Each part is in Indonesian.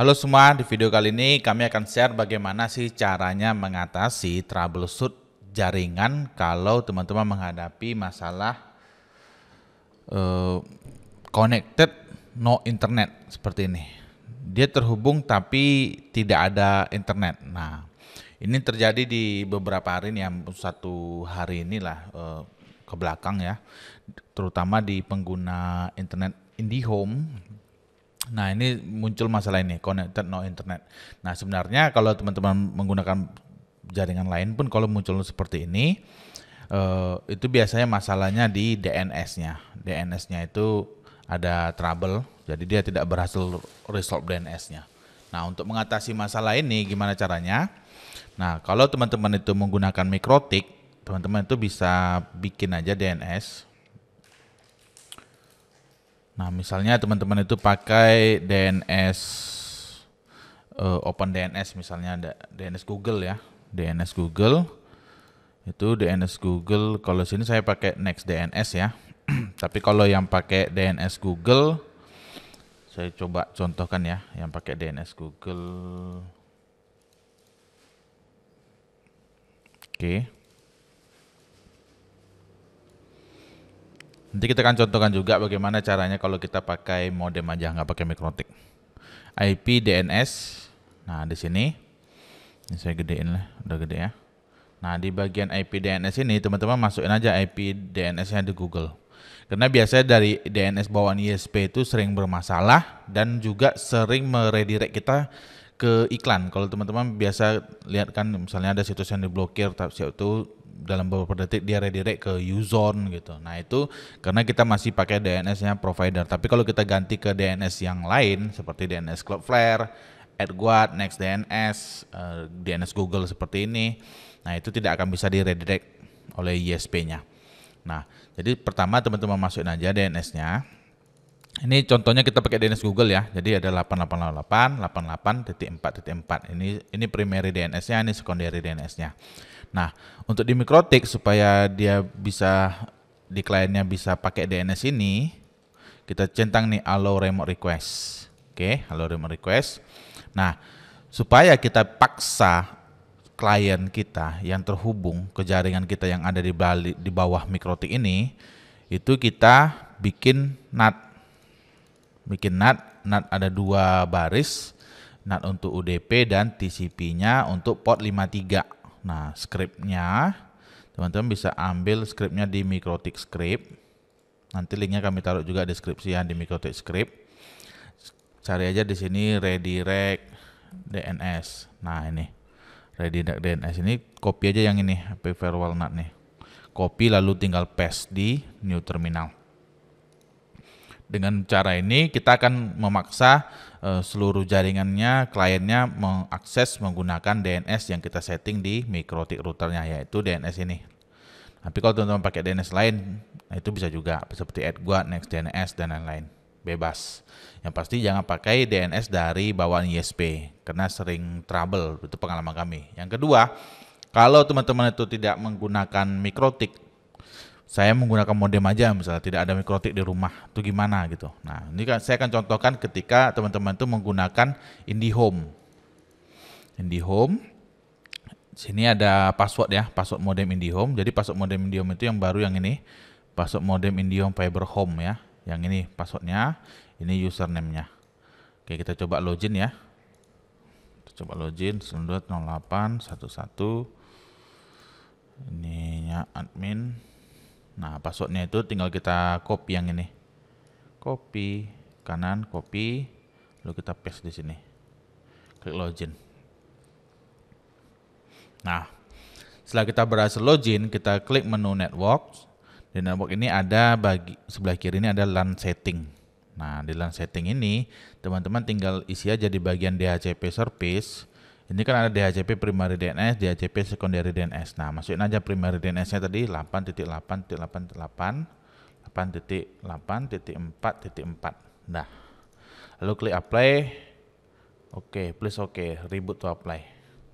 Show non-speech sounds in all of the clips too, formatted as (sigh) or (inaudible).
Halo semua, di video kali ini kami akan share bagaimana sih caranya mengatasi troubleshoot jaringan kalau teman-teman menghadapi masalah uh, connected no internet seperti ini. Dia terhubung tapi tidak ada internet. Nah, ini terjadi di beberapa hari ini ya, satu hari inilah uh, ke belakang ya, terutama di pengguna internet IndiHome Nah ini muncul masalah ini connected no internet. Nah sebenarnya kalau teman-teman menggunakan jaringan lain pun kalau muncul seperti ini uh, itu biasanya masalahnya di DNS-nya. DNS-nya itu ada trouble, jadi dia tidak berhasil resolve DNS-nya. Nah untuk mengatasi masalah ini gimana caranya? Nah kalau teman-teman itu menggunakan mikrotik, teman-teman itu bisa bikin aja DNS Nah, misalnya teman-teman itu pakai DNS uh, eh, Open DNS misalnya ada DNS Google ya, DNS Google itu DNS Google. Kalau sini saya pakai Next DNS ya. (clears throat) Tapi kalau yang pakai DNS Google saya coba contohkan ya, yang pakai DNS Google. Oke. Okay. Nanti kita akan contohkan juga bagaimana caranya kalau kita pakai modem aja nggak pakai mikrotik. IP DNS. Nah, di sini ini saya gedein lah, udah gede ya. Nah, di bagian IP DNS ini teman-teman masukin aja IP DNS-nya di Google. Karena biasanya dari DNS bawaan ISP itu sering bermasalah dan juga sering meredirect kita ke iklan. Kalau teman-teman biasa lihat kan misalnya ada situs yang diblokir, tapi itu dalam beberapa detik dia redirect ke Uzone gitu. Nah itu karena kita masih pakai DNS-nya provider. Tapi kalau kita ganti ke DNS yang lain seperti DNS Cloudflare, AdGuard, NextDNS, uh, eh, DNS Google seperti ini, nah itu tidak akan bisa diredirect oleh ISP-nya. Nah jadi pertama teman-teman masukin aja DNS-nya. Ini contohnya kita pakai DNS Google ya. Jadi ada 8888 88.4.4. Ini ini primary DNS-nya, ini secondary DNS-nya. Nah, untuk di mikrotik supaya dia bisa di kliennya bisa pakai DNS ini, kita centang nih allow remote request. Oke, okay, allow remote request. Nah, supaya kita paksa klien kita yang terhubung ke jaringan kita yang ada di balik di bawah mikrotik ini itu kita bikin NAT. Bikin NAT, NAT ada dua baris, NAT untuk UDP dan TCP-nya untuk port 53. Nah, scriptnya teman-teman bisa ambil scriptnya di Mikrotik Script. Nanti linknya kami taruh juga deskripsi ya di Mikrotik Script. Cari aja di sini redirect DNS. Nah, ini redirect DNS ini copy aja yang ini, paper walnut nih. Copy lalu tinggal paste di new terminal. Dengan cara ini kita akan memaksa eh, seluruh jaringannya kliennya mengakses menggunakan DNS yang kita setting di mikrotik routernya yaitu DNS ini. Tapi kalau teman-teman pakai DNS lain, nah itu bisa juga seperti AdGuard, DNS dan lain-lain. Bebas. Yang pasti jangan pakai DNS dari bawaan ISP karena sering trouble itu pengalaman kami. Yang kedua, kalau teman-teman itu tidak menggunakan mikrotik saya menggunakan modem aja misalnya tidak ada mikrotik di rumah itu gimana gitu. Nah ini kan saya akan contohkan ketika teman-teman itu menggunakan IndiHome. IndiHome sini ada password ya password modem IndiHome. Jadi password modem IndiHome itu yang baru yang ini password modem IndiHome Fiber Home ya. Yang ini passwordnya, ini username-nya. Oke kita coba login ya. Kita coba login 0811 ininya admin Nah, passwordnya itu tinggal kita copy yang ini. Copy, kanan, copy, lalu kita paste di sini. Klik login. Nah, setelah kita berhasil login, kita klik menu network. Di network ini ada bagi sebelah kiri ini ada LAN setting. Nah, di LAN setting ini teman-teman tinggal isi aja di bagian DHCP service ini kan ada DHCP primary DNS, DHCP secondary DNS. Nah, masukin aja primary DNS-nya tadi 8.8.8.8 8.8.4.4. Nah, lalu klik apply. Oke, okay, please oke, okay. reboot to apply.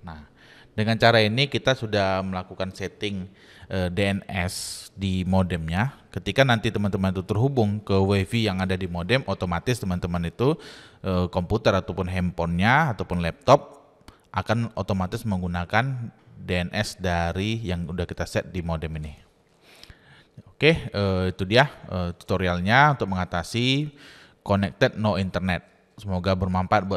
Nah, dengan cara ini kita sudah melakukan setting eh, DNS di modemnya. Ketika nanti teman-teman itu terhubung ke WiFi yang ada di modem, otomatis teman-teman itu eh, komputer ataupun handphonenya ataupun laptop akan otomatis menggunakan DNS dari yang udah kita set di modem ini. Oke, okay, eh, itu dia eh, tutorialnya untuk mengatasi connected no internet. Semoga bermanfaat buat